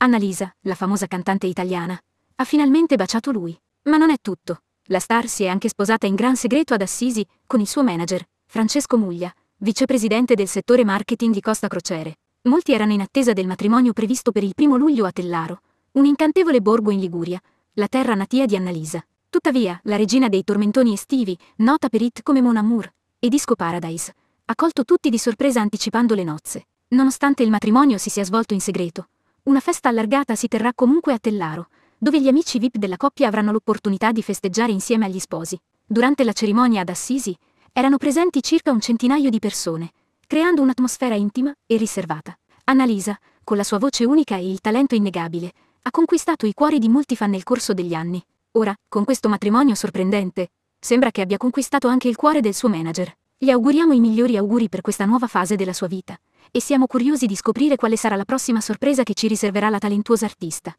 Annalisa, la famosa cantante italiana, ha finalmente baciato lui. Ma non è tutto. La star si è anche sposata in gran segreto ad Assisi con il suo manager, Francesco Muglia, vicepresidente del settore marketing di Costa Crociere. Molti erano in attesa del matrimonio previsto per il primo luglio a Tellaro, un incantevole borgo in Liguria, la terra natia di Annalisa. Tuttavia, la regina dei tormentoni estivi, nota per hit come Mon Amour e Disco Paradise, ha colto tutti di sorpresa anticipando le nozze. Nonostante il matrimonio si sia svolto in segreto, una festa allargata si terrà comunque a Tellaro, dove gli amici VIP della coppia avranno l'opportunità di festeggiare insieme agli sposi. Durante la cerimonia ad Assisi erano presenti circa un centinaio di persone, creando un'atmosfera intima e riservata. Annalisa, con la sua voce unica e il talento innegabile, ha conquistato i cuori di molti fan nel corso degli anni. Ora, con questo matrimonio sorprendente, sembra che abbia conquistato anche il cuore del suo manager. Gli auguriamo i migliori auguri per questa nuova fase della sua vita e siamo curiosi di scoprire quale sarà la prossima sorpresa che ci riserverà la talentuosa artista.